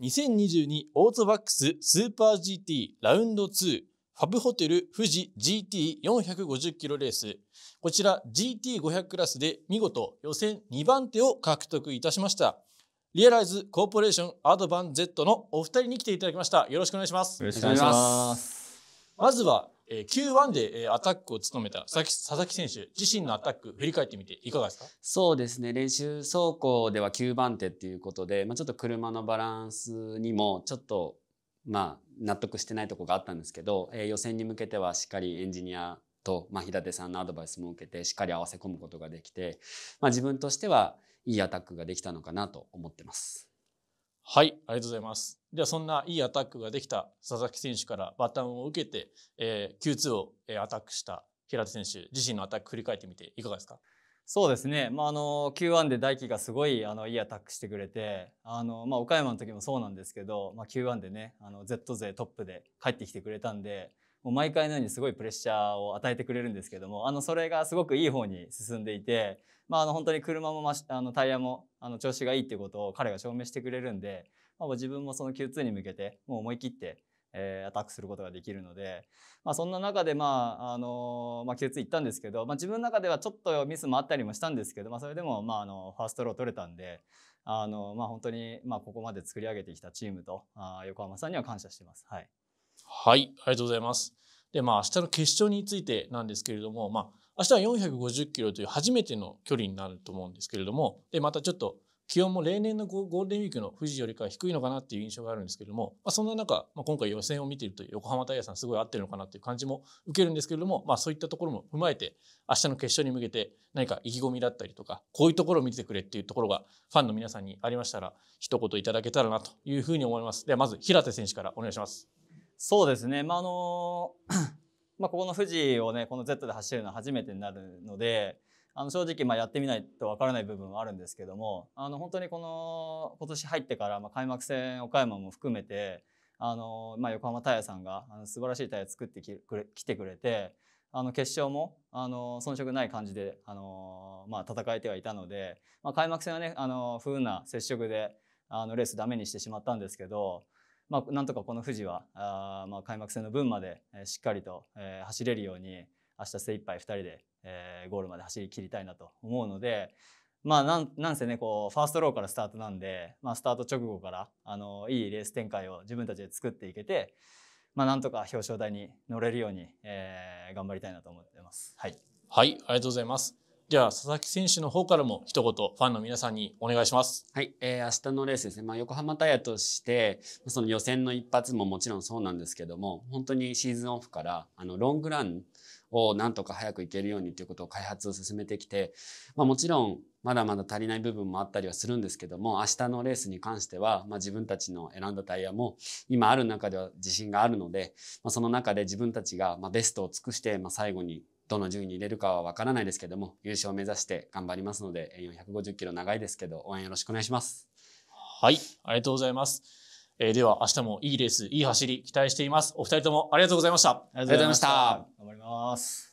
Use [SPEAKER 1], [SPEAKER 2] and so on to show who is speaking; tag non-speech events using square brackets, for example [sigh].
[SPEAKER 1] 2022オートバックススーパー GT ラウンド2ファブホテル富士 GT450 キロレース。こちら GT500 クラスで見事予選2番手を獲得いたしました。リアライズコーポレーションアドバン Z のお二人に来ていただきました。よろしくお願いします。よろしくお願いします。まずはえ Q1 で、えアタックを務めた佐々木選手自身のアタック振り返ってみていかがですか
[SPEAKER 2] そうですね練習走行では9番手っていうことで、まあ、ちょっと車のバランスにもちょっとまあ納得してないとこがあったんですけど、えー、予選に向けてはしっかりエンジニアと、まあ、日立さんのアドバイスも受けてしっかり合わせ込むことができて、まあ、自分としてはいいアタックができたのかなと思ってます。はい、ありがとうご
[SPEAKER 1] ざいます。ではそんないいアタックができた佐々木選手からバトンを受けて、えー、
[SPEAKER 3] Q2 を、えアタックした平手選手自身のアタック振り返ってみていかがですかそうですね、まあ、あの Q1 で大輝がすごいあのいいアタックしてくれてあの、まあ、岡山の時もそうなんですけど、まあ、Q1 でねあの Z 勢トップで帰ってきてくれたんで、もう毎回のようにすごいプレッシャーを与えてくれるんですけども、あの、それがすごくいい方に進んでいて、まあ、あの、本当に車もまし、あの、タイヤも、あの、調子がいいっていうことを彼が証明してくれるんで、まあ、自分もその Q2 に向けて、もう思い切って、えー、アタックすることができるので、まあ、そんな中で、まああのまあ、Q2 行ったんですけど、まあ、自分の中ではちょっとミスもあったりもしたんですけど、まあ、それでも、まあ、あのファーストロー取れたんで、あのまあ、本当に、まあ、ここまで作り上げてきたチームとあ横浜さんには感謝してます。はい
[SPEAKER 1] はい、ありがとうございます。で、まあ、明日の決勝についてなんですけれども、まあ、明日は450キロという初めての距離になると思うんですけれども、で、またちょっと気温も例年のゴールデンウィークの富士よりかは低いのかなっていう印象があるんですけれども、まあ、そんな中、まあ、今回予選を見ていると横浜タイヤさんすごい合ってるのかなっていう感じも受けるんですけれども、まあ、そういったところも踏まえて明日の決勝に向けて何か意気込みだったりとかこういうところを見てくれっていうところがファンの皆さんにありましたら一言いただけたらなというふ
[SPEAKER 3] うに思いますではまず平手選手からお願いします。そうですね、まああの [clears throat] まあ、ここの富士をねこの Z で走るのは初めてになるのであの正直まあやってみないとわからない部分はあるんですけどもあの本当にこの今年入ってからまあ開幕戦岡山も含めてあのまあ横浜タイヤさんがあの素晴らしいタイヤ作ってきくれ来てくれてあの決勝もあの遜色ない感じであの、まあ、戦えてはいたので、まあ、開幕戦はねあの不運な接触であのレースダメにしてしまったんですけど。まあ、なんとかこの富士はあ、まあ、開幕戦の分まで、えしっかりと、えー、走れるように明日精一杯2人で、えー、ゴールまで走りきりたいなと思うので、まあ、なんなんせねこうファーストローからスタートなんで、まあ、スタート直後からあのいいレース展開を自分たちで作っていけて、まあ、なんとか表彰台に乗れるように、えー、頑張りたいなと思ってます。はい、はい、ありがとうございますじゃあ、佐々木選手の方
[SPEAKER 1] か
[SPEAKER 2] らも一言、ファンの皆さんにお願いします。はい、えー、明日のレースですね、まあ、横浜タイヤとして、その予選の一発ももちろんそうなんですけども、本当にシーズンオフから、あの、ロングランをなんとか早くいけるようにということを開発を進めてきて、まあ、もちろん、まだまだ足りない部分もあったりはするんですけども、明日のレースに関しては、まあ、自分たちの選んだタイヤも、今ある中では自信があるので、まあ、その中で自分たちが、まあ、ベストを尽くして、まあ、最後にどの順位に入れるかはわからないですけども、優勝を目指して頑張りますので、450キロ長いですけど、応援よろしくお願いします。はい、ありがとうございます。
[SPEAKER 1] えー、では、明日もいいレース、いい走り、期待しています。お二人ともありがとうございました。ありがとうございました。
[SPEAKER 3] 頑張ります。